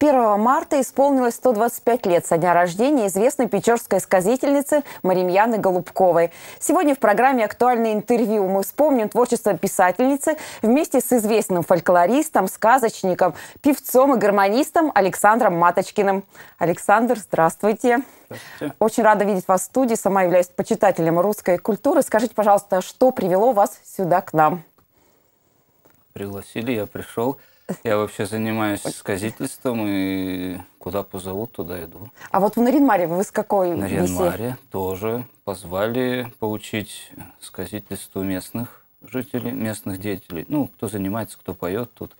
1 марта исполнилось 125 лет со дня рождения известной печерской сказительницы Маримьяны Голубковой. Сегодня в программе «Актуальное интервью» мы вспомним творчество писательницы вместе с известным фольклористом, сказочником, певцом и гармонистом Александром Маточкиным. Александр, здравствуйте. здравствуйте. Очень рада видеть вас в студии. Сама являюсь почитателем русской культуры. Скажите, пожалуйста, что привело вас сюда к нам? Пригласили, я пришел. Я вообще занимаюсь сказительством, и куда позовут, туда иду. А вот в Наринмаре вы с какой На Наринмаре тоже позвали поучить сказительству местных жителей, местных деятелей. Ну, кто занимается, кто поет тут.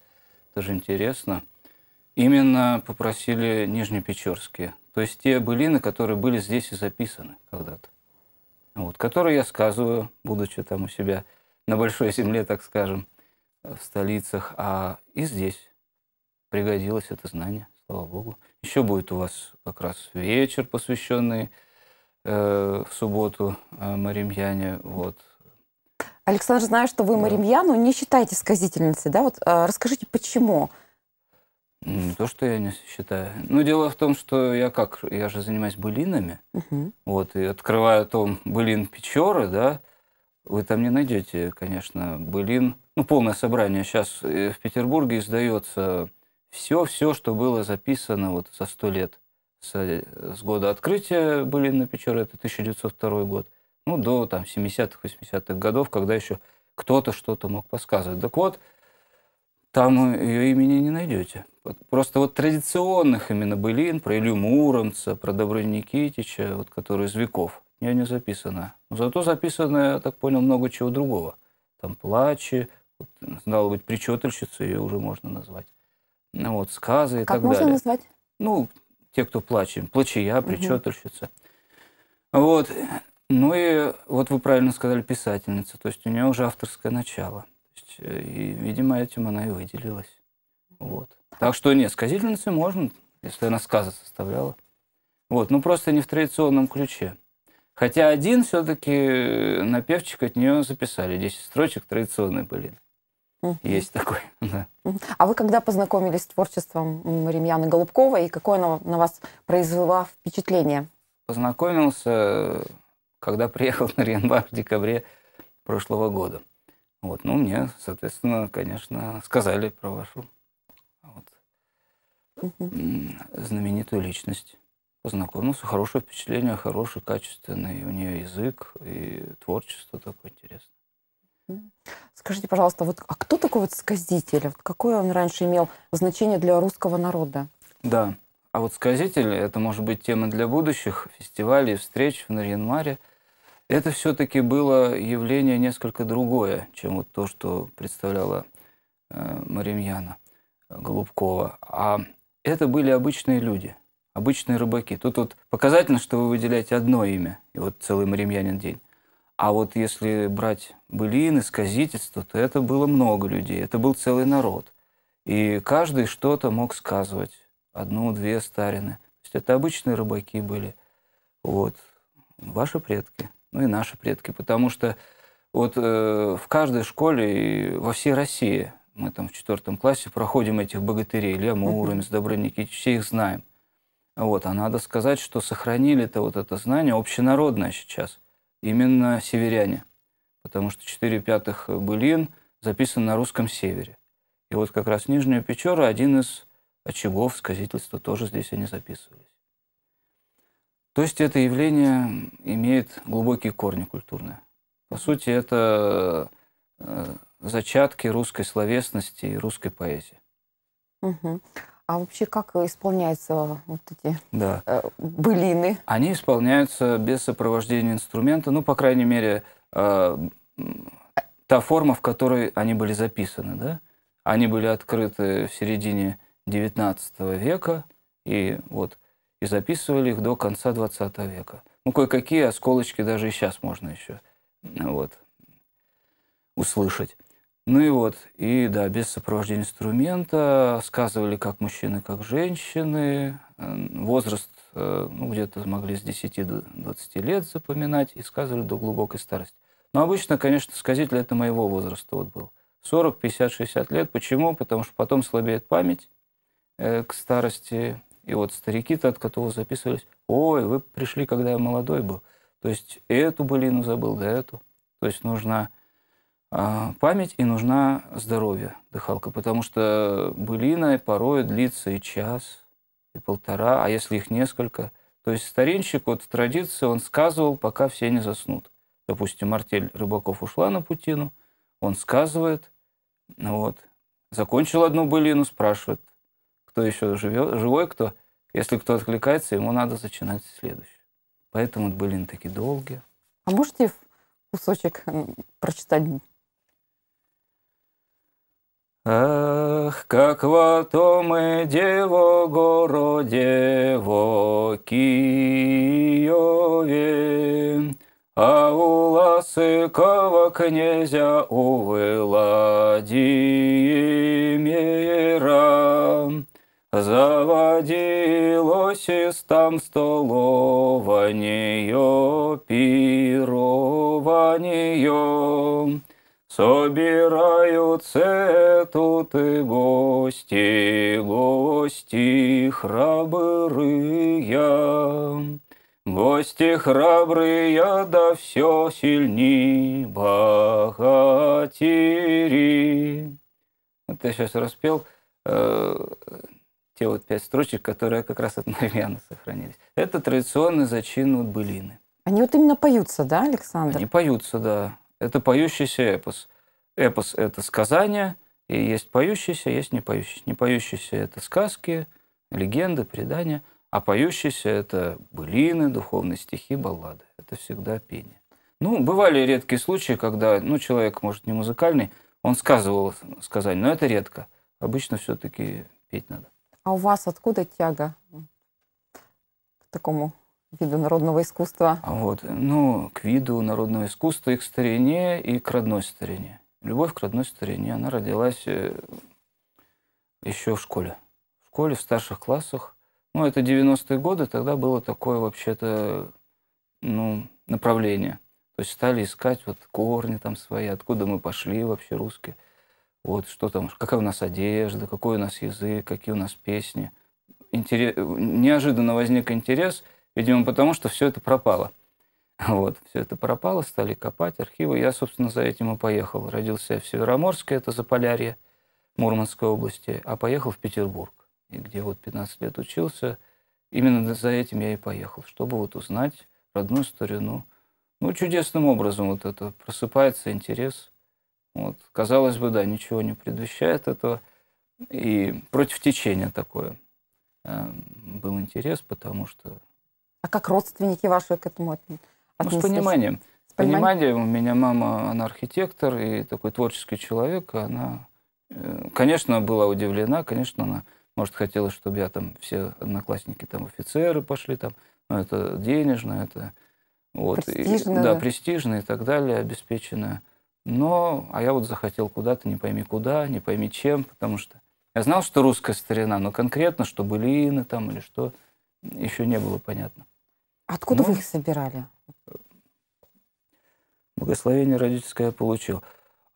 тоже интересно. Именно попросили Нижнепечорские. То есть те былины, которые были здесь и записаны когда-то. Вот, которые я сказываю, будучи там у себя на большой земле, так скажем в столицах, а и здесь пригодилось это знание, слава богу. Еще будет у вас как раз вечер, посвященный э, в субботу э, Маримьяне. Вот. Александр, знаю, что вы да. Маримьяну не считаете сказительницей, да? Вот э, расскажите, почему? Не то, что я не считаю. Ну, дело в том, что я как, я же занимаюсь былинами, угу. вот, и открываю том «Былин Печоры», да, вы там не найдете, конечно, былин. Ну, полное собрание. Сейчас э, в Петербурге издается все, все, что было записано вот за сто лет. С, э, с года открытия Былина на это 1902 год, ну, до там 70-х, 80-х годов, когда еще кто-то что-то мог подсказывать. Так вот, там ее имени не найдете. Вот, просто вот традиционных именно былин, про Илью Муромца, про Добрыню Никитича, вот, которые из веков – нее не записано. Но зато записано, я так понял, много чего другого. Там плачи, вот, стало быть, причетальщица ее уже можно назвать. Ну, вот, сказы и как так далее. Как можно назвать? Ну, те, кто плачет, плачия, причетальщица. Угу. Вот. Ну и вот вы правильно сказали, писательница. То есть у нее уже авторское начало. То есть, э, и, видимо, этим она и выделилась. Вот. Так что нет, сказительницы можно, если она сказы составляла. Вот, ну просто не в традиционном ключе. Хотя один все-таки э, напевчик от нее записали. 10 строчек традиционный были. Угу. Есть такой, да. А вы когда познакомились с творчеством Ремьяны Голубковой, и какое оно на вас произвело впечатление? Познакомился, когда приехал на Ренбар в декабре прошлого года. Вот, ну, мне, соответственно, конечно, сказали про вашу вот, угу. знаменитую личность познакомился. Хорошее впечатление, хороший, качественный. У нее язык и творчество такое интересное. Скажите, пожалуйста, вот а кто такой вот сказитель? Вот какое он раньше имел значение для русского народа? Да, а вот сказитель – это может быть тема для будущих фестивалей, встреч в Нарьянмаре. Это все-таки было явление несколько другое, чем вот то, что представляла э, Маримьяна Голубкова. А это были обычные люди, обычные рыбаки. Тут вот показательно, что вы выделяете одно имя, и вот целый Маримьянин день. А вот если брать былины, сказительство, то это было много людей, это был целый народ. И каждый что-то мог сказывать. Одну-две старины. То есть это обычные рыбаки были. Вот. Ваши предки. Ну и наши предки. Потому что вот э, в каждой школе и во всей России мы там в четвертом классе проходим этих богатырей, Илья Муромец, Добрый Никитич, все их знаем. Вот. А надо сказать, что сохранили-то вот это знание общенародное сейчас, именно северяне. Потому что 4 пятых былин записан на русском севере. И вот как раз Нижняя Печора один из очагов сказительства, тоже здесь они записывались. То есть это явление имеет глубокие корни культурные. По сути, это э, зачатки русской словесности и русской поэзии. Угу. А вообще как исполняются вот эти да. Э, былины? Они исполняются без сопровождения инструмента, ну, по крайней мере, э, та форма, в которой они были записаны, да? Они были открыты в середине XIX века и вот и записывали их до конца XX века. Ну, кое-какие осколочки даже и сейчас можно еще вот, услышать. Ну и вот, и да, без сопровождения инструмента сказывали как мужчины, как женщины. Возраст э, ну, где-то могли с 10 до 20 лет запоминать и сказывали до глубокой старости. Но обычно, конечно, сказитель это моего возраста вот был. 40, 50, 60 лет. Почему? Потому что потом слабеет память э, к старости. И вот старики-то, от которого записывались, ой, вы пришли, когда я молодой был. То есть эту былину забыл, да эту. То есть нужно а, память и нужна здоровье, дыхалка, потому что былина порой длится и час, и полтора, а если их несколько. То есть старинщик вот в традиции он сказывал, пока все не заснут. Допустим, артель рыбаков ушла на путину, он сказывает, вот, закончил одну былину, спрашивает, кто еще живет, живой, кто, если кто откликается, ему надо начинать следующую. Поэтому былины такие долгие. А можете кусочек прочитать Ах, как в и дево городе во Киеве, А у Ласыкова князя у Владимира Заводилось из там столованье, пированье, Собираются тут и гости, гости храбрые. Гости храбрые, да все сильней богатери. Вот я сейчас распел э, те вот пять строчек, которые как раз одновременно сохранились. Это традиционный зачин вот былины. Они вот именно поются, да, Александр? Они поются, да. Это поющийся эпос. Эпос – это сказание, и есть поющийся, есть не поющийся. Не поющийся – это сказки, легенды, предания, а поющийся – это былины, духовные стихи, баллады. Это всегда пение. Ну, бывали редкие случаи, когда ну, человек, может, не музыкальный, он сказывал сказание, но это редко. Обычно все-таки петь надо. А у вас откуда тяга к такому виду народного искусства? Вот, ну, к виду народного искусства и к старине, и к родной старине. Любовь к родной старине, она родилась э, еще в школе. В школе, в старших классах. Ну, это 90-е годы, тогда было такое вообще-то, ну, направление. То есть стали искать вот корни там свои, откуда мы пошли вообще русские. Вот что там, какая у нас одежда, какой у нас язык, какие у нас песни. Интерес... Неожиданно возник интерес – Видимо, потому что все это пропало. Вот, все это пропало, стали копать архивы. Я, собственно, за этим и поехал. Родился я в Североморске, это Заполярье Мурманской области, а поехал в Петербург, где вот 15 лет учился. Именно за этим я и поехал, чтобы вот узнать родную старину. Ну, чудесным образом вот это просыпается интерес. Вот, казалось бы, да, ничего не предвещает этого. И против течения такое э, был интерес, потому что а как родственники ваши к этому относятся? Ну, с пониманием. С пониманием. У меня мама, она архитектор и такой творческий человек. Она, э, конечно, была удивлена, конечно, она, может, хотела, чтобы я там все одноклассники там офицеры пошли там. Но это денежно, это вот, престижно. И, да, престижно и так далее, обеспечено. Но, а я вот захотел куда-то, не пойми куда, не пойми чем, потому что я знал, что русская старина, но конкретно, что былины там или что, еще не было понятно. Откуда Но... вы ну, их собирали? Благословение родительское я получил.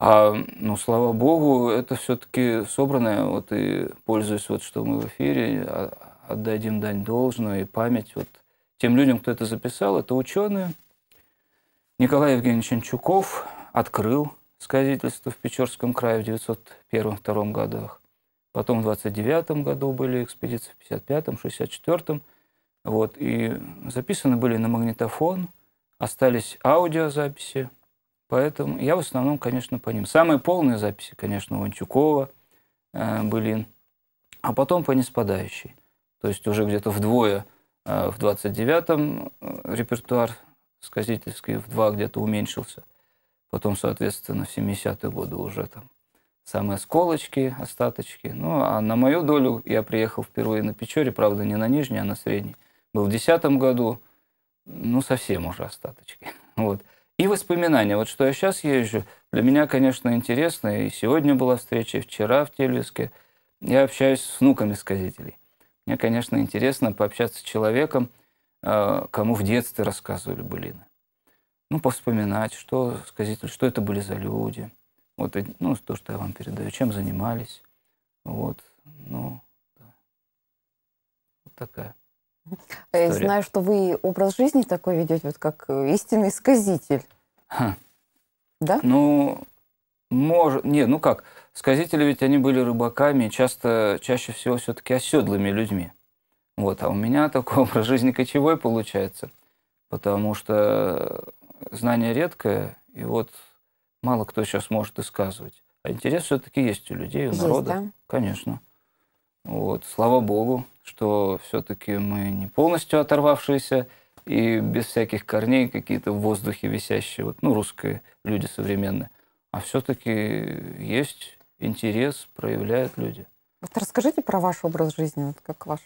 А, ну, слава богу, это все-таки собранное, вот и пользуясь вот, что мы в эфире, а, отдадим дань должную и память вот тем людям, кто это записал, это ученые. Николай Евгеньевич Анчуков открыл сказительство в Печорском крае в 901-2 годах. Потом в 29 году были экспедиции в 55-м, 64-м. Вот, и записаны были на магнитофон, остались аудиозаписи, поэтому я в основном, конечно, по ним. Самые полные записи, конечно, Ванчукова, э, Былин, а потом по неспадающей. То есть уже где-то вдвое э, в 29-м э, репертуар сказительский в два где-то уменьшился. Потом, соответственно, в 70-е годы уже там самые сколочки, остаточки. Ну, а на мою долю я приехал впервые на Печоре, правда, не на Нижний, а на Средний был в 2010 году, ну, совсем уже остаточки. Вот. И воспоминания. Вот что я сейчас езжу, для меня, конечно, интересно. И сегодня была встреча, и вчера в Тельвиске. Я общаюсь с внуками сказителей. Мне, конечно, интересно пообщаться с человеком, а, кому в детстве рассказывали былины. Ну, повспоминать, что сказитель, что это были за люди. Вот, ну, то, что я вам передаю, чем занимались. Вот, ну, да. вот такая. Э, я знаю, что вы образ жизни такой ведете, вот как э, истинный сказитель. Хм. Да? Ну, может, не, ну как, сказители ведь они были рыбаками, часто, чаще всего все-таки оседлыми людьми. Вот, а у меня такой образ жизни кочевой получается, потому что знание редкое, и вот мало кто сейчас может исказывать. А интерес все-таки есть у людей, у есть, народа. Да? Конечно. Вот, слава богу, что все-таки мы не полностью оторвавшиеся и без всяких корней какие-то в воздухе висящие, вот, ну, русские люди современные. А все-таки есть интерес, проявляют люди. Вот расскажите про ваш образ жизни, вот как ваш.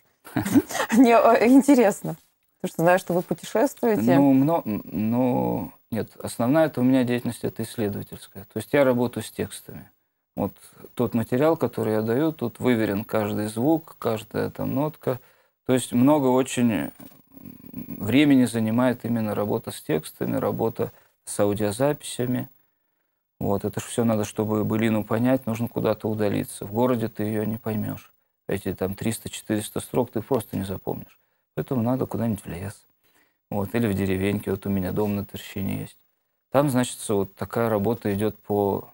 Мне э, интересно. Потому что знаю, что вы путешествуете. Ну, но, ну, нет, основная это у меня деятельность это исследовательская. То есть я работаю с текстами. Вот тот материал, который я даю, тут выверен каждый звук, каждая там нотка. То есть много очень времени занимает именно работа с текстами, работа с аудиозаписями. Вот, это же все надо, чтобы былину понять, нужно куда-то удалиться. В городе ты ее не поймешь. Эти там 300-400 строк ты просто не запомнишь. Поэтому надо куда-нибудь в лес. Вот, или в деревеньке. Вот у меня дом на Терщине есть. Там, значит, вот такая работа идет по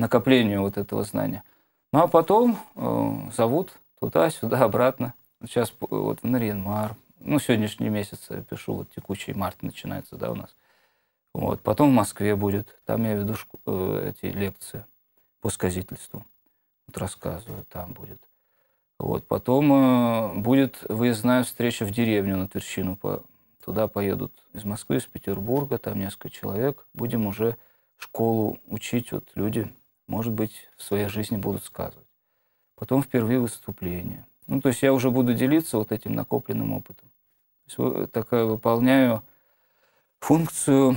накоплению вот этого знания. Ну а потом э, зовут туда-сюда, обратно. Сейчас э, вот в Нарьянмар, ну, сегодняшний месяц я э, пишу, вот текущий март начинается, да, у нас. Вот, потом в Москве будет, там я веду шку- э, эти лекции по сказительству, вот рассказываю, там будет. Вот, потом э, будет выездная встреча в деревню на Тверщину, по, туда поедут из Москвы, из Петербурга, там несколько человек, будем уже школу учить, вот люди может быть, в своей жизни будут сказывать. Потом впервые выступление. Ну, то есть я уже буду делиться вот этим накопленным опытом. То есть, такая выполняю функцию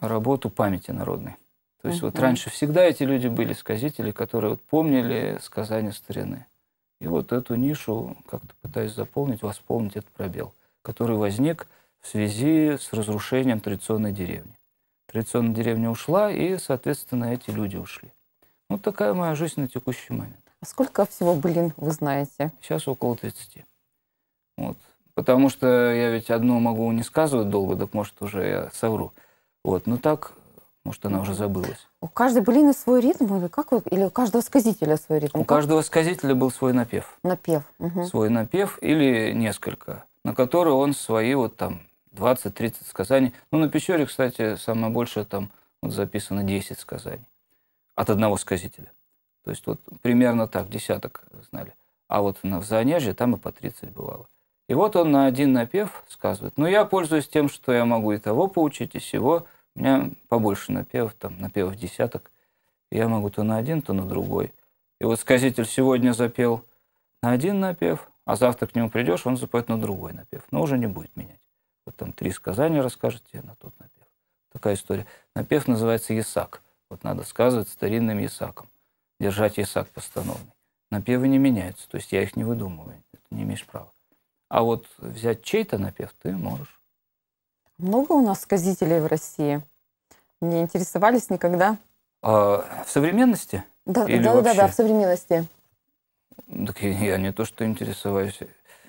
работу памяти народной. То есть вот раньше всегда эти люди были сказители, которые вот помнили сказания старины. И вот эту нишу как-то пытаюсь заполнить, восполнить этот пробел, который возник в связи с разрушением традиционной деревни. Традиционная деревня ушла, и, соответственно, эти люди ушли. Вот ну, такая моя жизнь на текущий момент. А сколько всего блин вы знаете? Сейчас около 30. Вот. Потому что я ведь одно могу не сказывать долго, так может уже я совру. Вот, но так, может, она уже забылась. У каждой блины свой ритм, или как вы, или у каждого сказителя свой ритм? У как? каждого сказителя был свой напев. Напев. Угу. Свой напев или несколько, на которые он свои вот там 20-30 сказаний. Ну, на Печоре, кстати, самое большее там вот записано 10 сказаний от одного сказителя. То есть вот примерно так, десяток знали. А вот на в Занежье там и по 30 бывало. И вот он на один напев сказывает, ну, я пользуюсь тем, что я могу и того поучить, и сего. У меня побольше напевов, там, напевов десяток. я могу то на один, то на другой. И вот сказитель сегодня запел на один напев, а завтра к нему придешь, он запоет на другой напев. Но уже не будет менять. Вот там три сказания расскажете на тот напев. Такая история. Напев называется «Ясак». Вот надо сказывать старинным ясаком, держать ясак постановный. Напевы не меняются, то есть я их не выдумываю, это не имеешь права. А вот взять чей-то напев ты можешь. Много у нас сказителей в России? Не интересовались никогда? А, в современности? Да, Или да, вообще? да, да, в современности. Так я не то, что интересуюсь,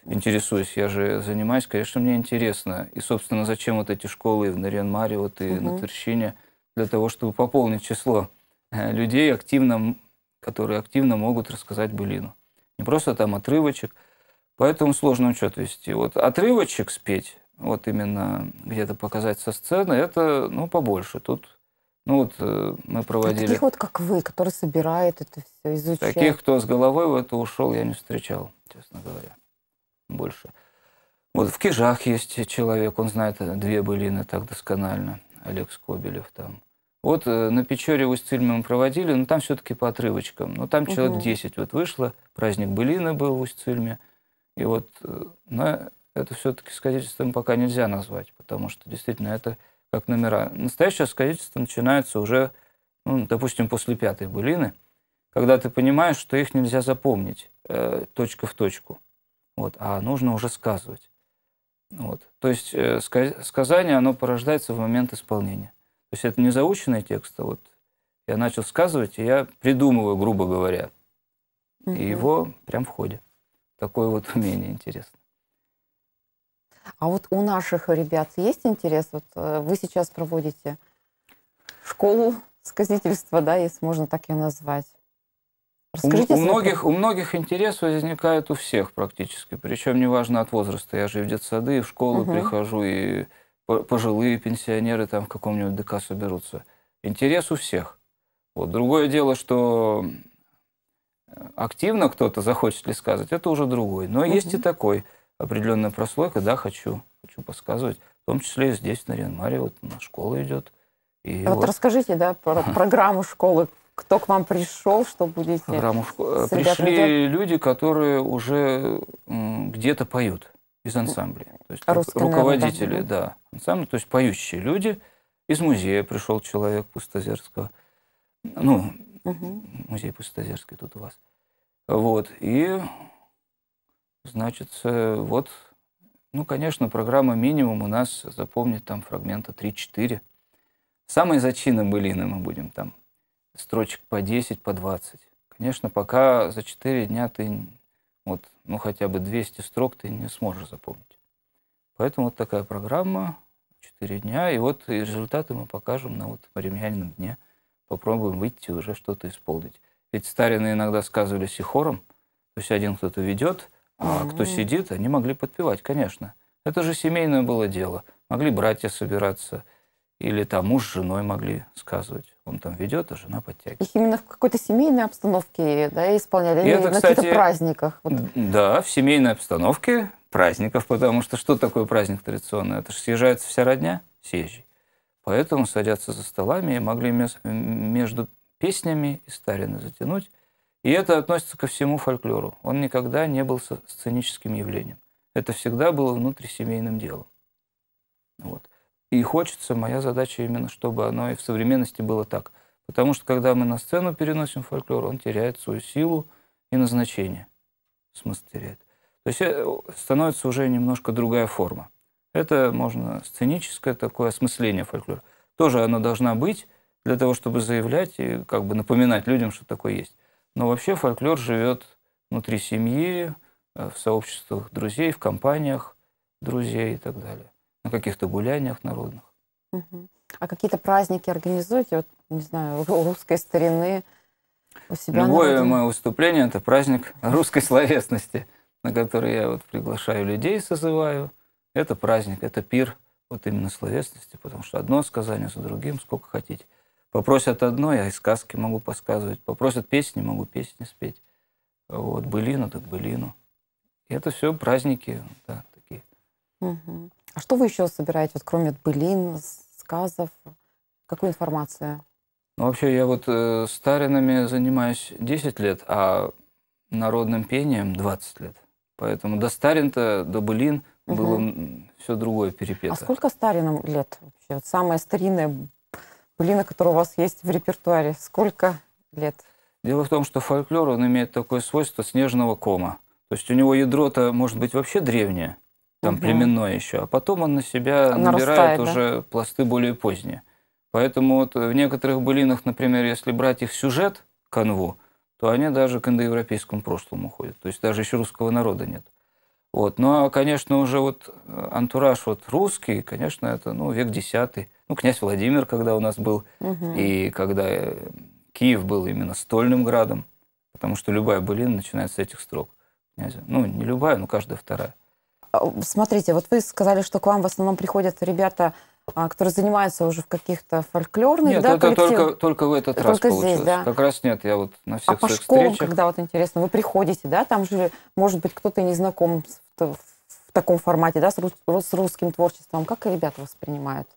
интересуюсь, я же занимаюсь, конечно, мне интересно. И, собственно, зачем вот эти школы и в Наренмаре вот и угу. на Тверщине? для того, чтобы пополнить число э, людей, активно, которые активно могут рассказать былину. Не просто там отрывочек. Поэтому сложно учет вести. Вот отрывочек спеть, вот именно где-то показать со сцены, это, ну, побольше. Тут, ну, вот э, мы ну, проводили... таких вот, как вы, которые собирают это все, изучают. Таких, кто с головой в это ушел, я не встречал, честно говоря, больше. Вот в Кижах есть человек, он знает э, две былины так досконально. Олег Скобелев там. Вот э, на Печоре Усть-Цильме мы проводили, но там все-таки по отрывочкам. Но там угу. человек 10 вот вышло, праздник Былина был в усть И вот э, на это все-таки сказительством пока нельзя назвать, потому что действительно это как номера. Настоящее сказительство начинается уже, ну, допустим, после пятой Былины, когда ты понимаешь, что их нельзя запомнить э, точка в точку. Вот, а нужно уже сказывать. Вот. То есть э, сказание, оно порождается в момент исполнения. То есть это не заученный текст, а вот я начал сказывать, и я придумываю, грубо говоря. Угу. И его прям в ходе. Такое вот умение интересно. А вот у наших ребят есть интерес? Вот э, вы сейчас проводите школу сказительства, да, если можно так ее назвать. Расскажите у, у, многих, у многих интерес возникает у всех практически, причем неважно от возраста. Я же в детсады, и в школу угу. прихожу, и пожилые пенсионеры там в каком-нибудь ДК соберутся. Интерес у всех. Вот. Другое дело, что э, активно кто-то захочет ли сказать, это уже другой. Но угу. есть и такой определенная прослойка, да, хочу, хочу подсказывать. В том числе и здесь, на Ренмаре, вот на школу идет. И а вот, вот расскажите, да, про программу школы кто к вам пришел, что будете? рамушку. Э, пришли делать? люди, которые уже где-то поют из ансамбля. То есть Русский, руководители, наверное, да. да, ансамбля, то есть поющие люди. Из музея пришел человек Пустозерского. Ну, угу. музей Пустозерский тут у вас. Вот, и, значит, э, вот, ну, конечно, программа «Минимум» у нас запомнит там фрагмента 3-4. Самые зачины былины мы будем там строчек по 10, по 20. Конечно, пока за 4 дня ты вот, ну, хотя бы 200 строк ты не сможешь запомнить. Поэтому вот такая программа, 4 дня, и вот и результаты мы покажем на вот ремьянином дне. Попробуем выйти уже что-то исполнить. Ведь старины иногда сказывались и хором, то есть один кто-то ведет, а mm-hmm. кто сидит, они могли подпевать, конечно. Это же семейное было дело. Могли братья собираться, или там муж с женой могли сказывать. Он там ведет, а жена подтягивает. Их именно в какой-то семейной обстановке да, исполняли? И это, на кстати, каких-то праздниках? Вот. Да, в семейной обстановке праздников, потому что что такое праздник традиционный? Это же съезжается вся родня съезжий. Поэтому садятся за столами и могли между песнями и старины затянуть. И это относится ко всему фольклору. Он никогда не был сценическим явлением. Это всегда было внутрисемейным делом. Вот и хочется, моя задача именно, чтобы оно и в современности было так. Потому что когда мы на сцену переносим фольклор, он теряет свою силу и назначение. Смысл теряет. То есть э, становится уже немножко другая форма. Это, можно, сценическое такое осмысление фольклора. Тоже оно должна быть для того, чтобы заявлять и как бы напоминать людям, что такое есть. Но вообще фольклор живет внутри семьи, э, в сообществах друзей, в компаниях друзей и так далее на каких-то гуляниях народных. А какие-то праздники организуете, вот, не знаю, русской старины у себя? Любое на мое выступление – это праздник русской словесности, на который я вот приглашаю людей, созываю. Это праздник, это пир вот именно словесности, потому что одно сказание за другим, сколько хотите. Попросят одно, я и сказки могу подсказывать. Попросят песни, могу песни спеть. Вот, былину, так былину. И это все праздники, да, такие. Угу. А что вы еще собираете, вот, кроме былин, сказов? Какую информацию? Ну, вообще, я вот э, старинами занимаюсь 10 лет, а народным пением 20 лет. Поэтому до старин-то, до былин угу. было все другое перепето. А сколько старинам лет вообще? Вот самая старинная былина, которая у вас есть в репертуаре, сколько лет? Дело в том, что фольклор, он имеет такое свойство снежного кома. То есть у него ядро-то может быть вообще древнее, там угу. племенной еще, а потом он на себя Нарастает, набирает да? уже пласты более поздние. Поэтому вот э, в некоторых былинах, например, если брать их сюжет, канву, то они даже к индоевропейскому прошлому ходят, То есть даже еще русского народа нет. Вот. Ну, а, конечно, уже вот э, антураж вот русский, конечно, это ну, век десятый. Ну, князь Владимир, когда у нас был, угу. и когда э, Киев был именно стольным градом, потому что любая былина начинается с этих строк князя. Ну, не любая, но каждая вторая. А, смотрите, вот вы сказали, что к вам в основном приходят ребята, а, которые занимаются уже в каких-то фольклорных, нет, да, это только, только в этот только раз здесь, да. Как раз нет, я вот на а всех А по школам, встречах... когда вот интересно, вы приходите, да, там же, может быть, кто-то не знаком в, в таком формате, да, с, рус, с русским творчеством. Как ребята воспринимают?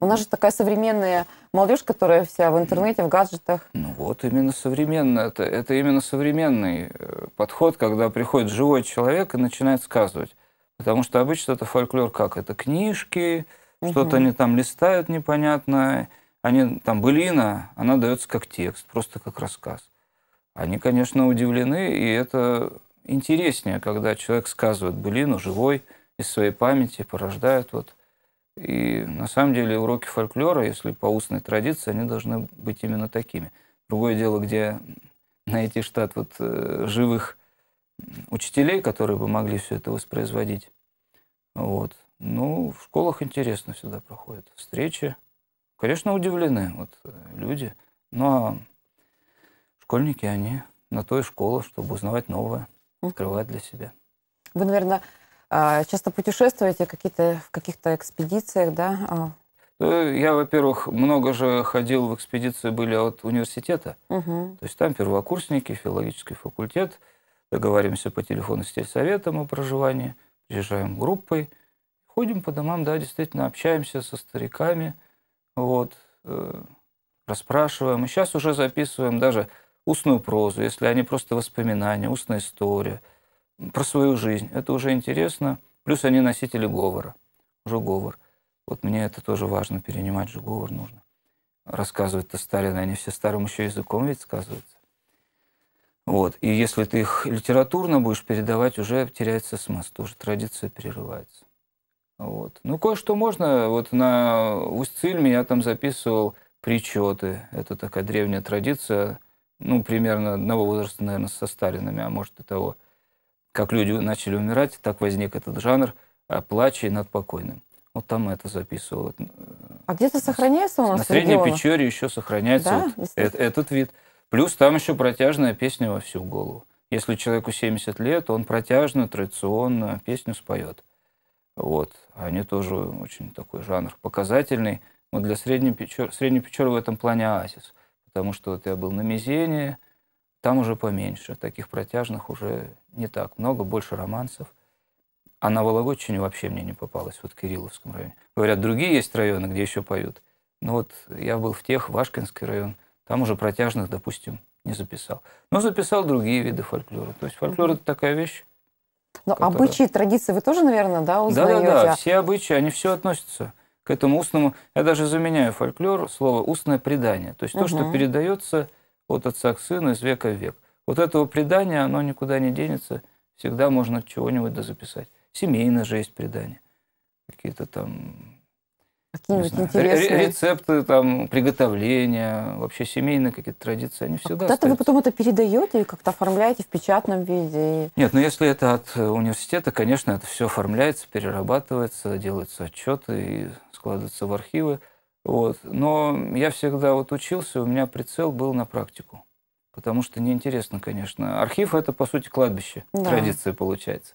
У нас же такая современная молодежь, которая вся в интернете, в гаджетах. Ну вот, именно современная. Это, это именно современный э, подход, когда приходит живой человек и начинает сказывать. Потому что обычно это фольклор как? Это книжки, угу. что-то они там листают непонятное, они там былина, она дается как текст, просто как рассказ. Они, конечно, удивлены, и это интереснее, когда человек сказывает былину живой, из своей памяти порождает вот и на самом деле уроки фольклора, если по устной традиции, они должны быть именно такими. Другое дело, где найти штат вот э, живых учителей, которые бы могли все это воспроизводить. Вот. Ну, в школах интересно всегда проходят встречи. Конечно, удивлены вот люди, но ну, а школьники, они на той школе, чтобы узнавать новое, открывать для себя. Вы, наверное, а, часто путешествуете какие-то, в каких-то экспедициях, да, а, Э, я, во-первых, много же ходил в экспедиции, были от университета. Угу. То есть там первокурсники, филологический факультет. Договариваемся по телефону с сельсоветом о проживании. Приезжаем группой. Ходим по домам, да, действительно, общаемся со стариками. Вот. Э, расспрашиваем. И сейчас уже записываем даже устную прозу, если они просто воспоминания, устная история про свою жизнь. Это уже интересно. Плюс они носители говора. Уже говор. Вот мне это тоже важно, перенимать же говор нужно. Рассказывать-то Сталин, они все старым еще языком ведь сказываются. Вот. И если ты их литературно будешь передавать, уже теряется смысл, тоже традиция прерывается. Вот. Ну, кое-что можно. Вот на Усть-Цильме я там записывал причеты. Это такая древняя традиция, ну, примерно одного возраста, наверное, со Сталинами, а может и того. Как люди начали умирать, так возник этот жанр плачей над покойным. Вот там это записывал. А где-то сохраняется у нас На Средней региона? Печоре еще сохраняется да, вот этот вид. Плюс там еще протяжная песня во всю голову. Если человеку 70 лет, он протяжно, традиционно песню споет. Вот. Они тоже очень такой жанр показательный. Но для Средней Печоры, Средней Печоры в этом плане оазис. Потому что вот я был на Мизене, там уже поменьше. Таких протяжных уже не так много, больше романсов – а на Вологодчине вообще мне не попалось, вот в Кирилловском районе. Говорят, другие есть районы, где еще поют. Но ну вот я был в тех, Вашкинский район, там уже протяжных, допустим, не записал. Но записал другие виды фольклора. То есть фольклор mm-hmm. – это такая вещь. Но которая... обычаи, традиции вы тоже, наверное, да, узнаете? Да-да-да, все обычаи, они все относятся к этому устному. Я даже заменяю фольклор, слово «устное предание». То есть угу. то, что передается от отца к сыну из века в век. Вот этого предания, оно никуда не денется. Всегда можно чего-нибудь дозаписать семейная же есть предания, какие-то там Какие-нибудь Рецепты, там, приготовления, вообще семейные какие-то традиции, они а всегда а Куда-то вы потом это передаете и как-то оформляете в печатном виде? Нет, ну если это от университета, конечно, это все оформляется, перерабатывается, делаются отчеты и складываются в архивы. Вот. Но я всегда вот учился, у меня прицел был на практику. Потому что неинтересно, конечно. Архив – это, по сути, кладбище, да. традиция получается.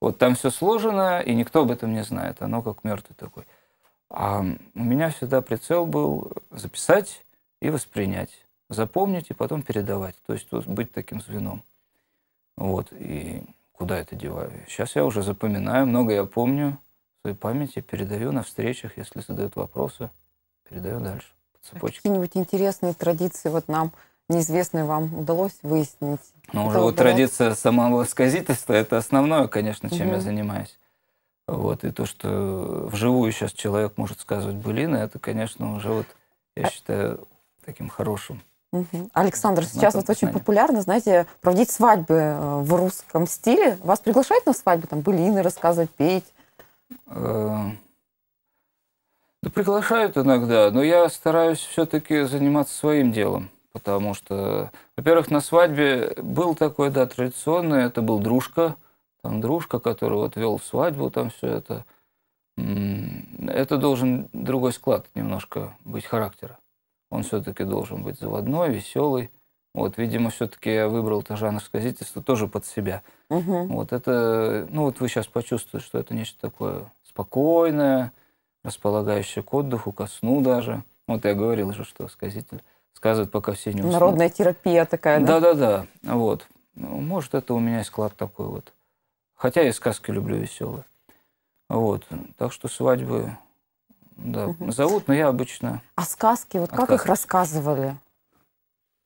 Вот там все сложено, и никто об этом не знает. Оно как мертвый такой. А у меня всегда прицел был записать и воспринять, запомнить и потом передавать. То есть вот, быть таким звеном. Вот, и куда это деваю? Сейчас я уже запоминаю, много я помню в своей памяти, передаю на встречах, если задают вопросы, передаю дальше. По цепочке. Какие-нибудь интересные традиции вот нам неизвестное вам удалось выяснить? Ну, уже вот традиция самого сказительства, это основное, конечно, чем угу. я занимаюсь. Вот, и то, что вживую сейчас человек может сказывать былины, а это, конечно, уже вот, я а считаю, таким хорошим. Угу. Александр, сейчас вот очень популярно, знаете, проводить свадьбы э, в русском стиле. Вас приглашают на свадьбу, там, былины рассказывать, петь? Эм, да приглашают иногда, но я стараюсь все-таки заниматься своим делом. Потому что, во-первых, на свадьбе был такой, да, традиционный, это был дружка, там дружка, который вот вел свадьбу, там все это. Это должен другой склад немножко быть характера. Он все-таки должен быть заводной, веселый. Вот, видимо, все-таки я выбрал это жанр сказительства тоже под себя. Угу. Вот это, ну вот вы сейчас почувствуете, что это нечто такое спокойное, располагающее к отдыху, ко сну даже. Вот я говорил же, что сказитель сказывает пока все не уснут. Народная терапия такая, да? Да-да-да, вот. Ну, может, это у меня склад такой вот. Хотя я сказки люблю веселые. Вот, так что свадьбы, да, зовут, но я обычно... А сказки, вот как их рассказывали?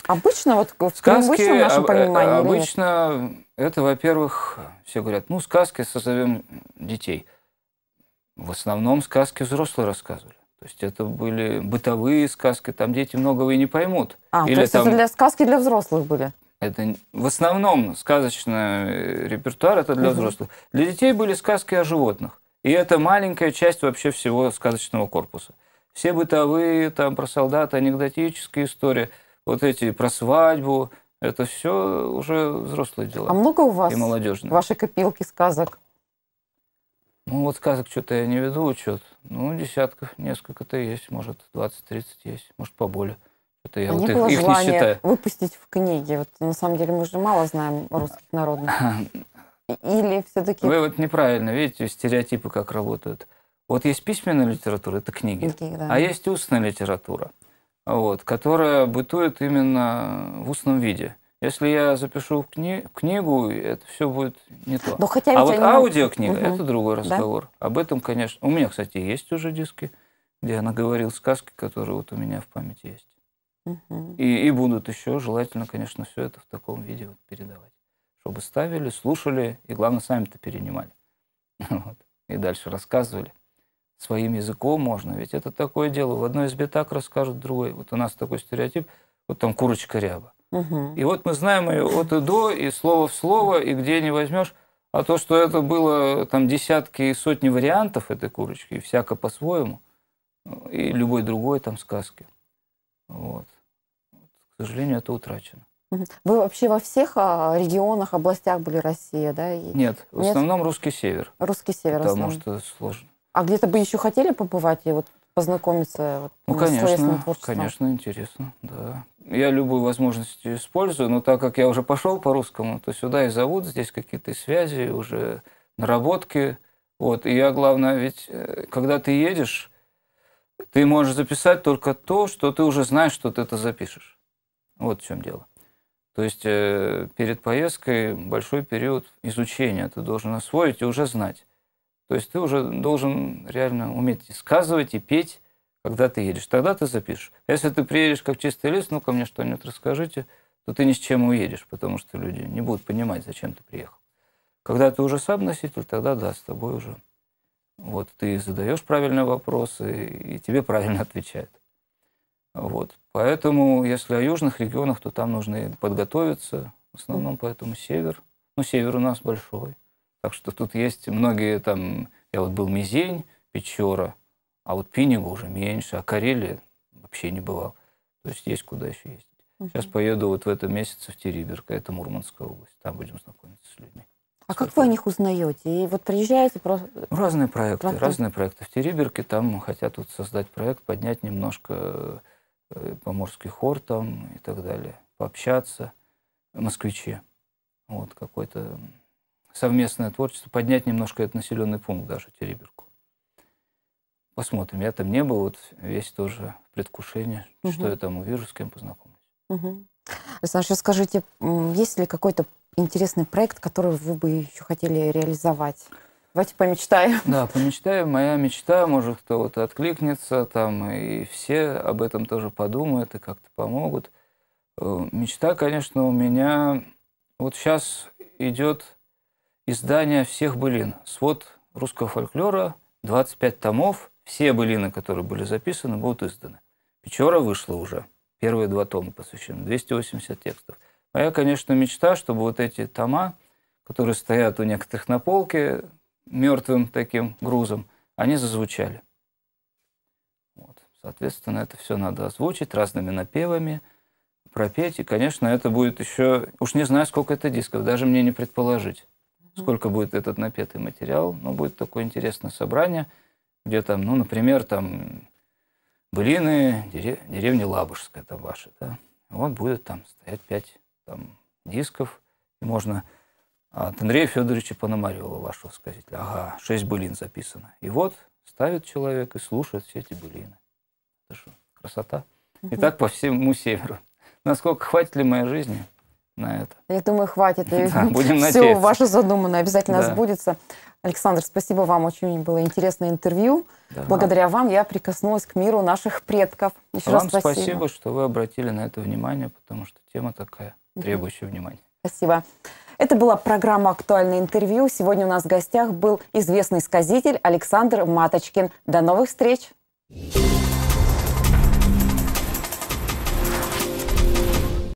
Обычно, вот в сказки, в нашем э, понимании? Обычно это, во-первых, все говорят, ну, сказки созовем детей. В основном сказки взрослые рассказывали. То есть это были бытовые сказки, там дети многого и не поймут. А, Или то есть там... это для сказки для взрослых были? Это в основном сказочный э, репертуар это для взрослых. Для детей были сказки о животных. И это маленькая часть вообще всего сказочного корпуса. Все бытовые, там про солдата, анекдотические истории, вот эти про свадьбу, это все уже взрослые дела. А много у вас и молодежной. в вашей копилке сказок? Ну, вот сказок что-то я не веду учет. Ну, десятков несколько-то есть, может, 20-30 есть, может, поболее. Это я а вот не их, было их не считаю. выпустить в книги. Вот на самом деле мы же мало знаем русских народных. Или все-таки... Вы вот неправильно видите стереотипы, как работают. Вот есть письменная литература, это книги, а есть устная литература, вот, которая бытует именно в устном виде. Если я запишу в, кни книгу, это все будет не то. Но ну, хотя а вот они... аудиокнига угу. это другой разговор. Да? Об этом, конечно. У меня, кстати, есть уже диски, где она говорила сказки, которые вот у меня в памяти есть. Угу. И, и будут еще желательно, конечно, все это в таком виде вот передавать. Чтобы ставили, слушали и, главное, сами-то перенимали. Вот. И дальше рассказывали. Своим языком можно, ведь это такое дело. В одной избе так расскажут, в другой. Вот у нас такой стереотип, вот там курочка ряба. Угу. И вот мы знаем ее от и до, и слово в слово, и где не возьмешь. А то, что это было там десятки и сотни вариантов этой курочки, и всяко по-своему, и любой другой там сказки. Вот. К сожалению, это утрачено. Вы вообще во всех а, регионах, областях были Россия, да? Нет, в Нет? основном русский север. Русский север. Потому что сложно. А где-то бы еще хотели побывать? И вот познакомиться вот, ну, конечно, Конечно, интересно, да. Я любую возможность использую, но так как я уже пошел по-русскому, то сюда и зовут, здесь какие-то связи, уже наработки. Вот, и я, главное, ведь э, когда ты едешь, ты можешь записать только то, что ты уже знаешь, что ты это запишешь. Вот в чем дело. То есть э, перед поездкой большой период изучения ты должен освоить и уже знать. То есть ты уже должен реально уметь и сказывать, и петь, когда ты едешь. Тогда ты запишешь. Если ты приедешь как чистый лист, ну-ка мне что-нибудь расскажите, то ты ни с чем уедешь, потому что люди не будут понимать, зачем ты приехал. Когда ты уже сам носитель, тогда да, с тобой уже. Вот, ты задаешь правильные вопросы, и тебе правильно отвечают. Вот. Поэтому, если о южных регионах, то там нужно подготовиться. В основном поэтому север. Ну, север у нас большой. Так что тут есть многие там... Я вот был Мизень, Печора, а вот Пинева уже меньше, а Карелии вообще не бывал. То есть есть куда еще ездить. Угу. Сейчас поеду вот в этом месяце в Териберка, это Мурманская область. Там будем знакомиться с людьми. А как вы о них узнаете? И вот приезжаете просто... Разные проекты, Против... разные проекты. В Териберке там хотят вот создать проект, поднять немножко э, поморский хор там и так далее, пообщаться. Москвичи. Вот какой-то совместное творчество, поднять немножко этот населенный пункт даже, Териберку. Посмотрим. Я там не был, вот весь тоже предвкушение, угу. что я там увижу, с кем познакомлюсь. Угу. Александр, сейчас скажите, есть ли какой-то интересный проект, который вы бы еще хотели реализовать? Давайте помечтаем. Да, помечтаем. Моя мечта, может, кто-то откликнется, там и все об этом тоже подумают и как-то помогут. Э, мечта, конечно, у меня вот сейчас идет издание всех былин. Свод русского фольклора, 25 томов. Все былины, которые были записаны, будут изданы. Печора вышла уже. Первые два тома посвящены. 280 текстов. Моя, конечно, мечта, чтобы вот эти тома, которые стоят у некоторых на полке, мертвым таким грузом, они зазвучали. Вот. Соответственно, это все надо озвучить разными напевами, пропеть. И, конечно, это будет еще... Уж не знаю, сколько это дисков, даже мне не предположить сколько будет этот напетый материал. Ну, будет такое интересное собрание, где там, ну, например, там былины дерев... деревни Лабужская, это ваша, да. Вот будет там стоять пять там, дисков, и можно от Андрея Федоровича Пономарева, вашего сказителя. Ага, шесть былин записано. И вот ставит человек и слушает все эти былины. Это что, красота? И так по всему северу. Насколько хватит ли моей жизни? на это. Я думаю, хватит. Да, будем Все надеяться. ваше задуманное обязательно да. сбудется. Александр, спасибо вам, очень было интересное интервью. Да. Благодаря вам я прикоснулась к миру наших предков. Еще вам раз спасибо. спасибо, что вы обратили на это внимание, потому что тема такая, требующая угу. внимания. Спасибо. Это была программа «Актуальное интервью». Сегодня у нас в гостях был известный сказитель Александр Маточкин. До новых встреч! Thank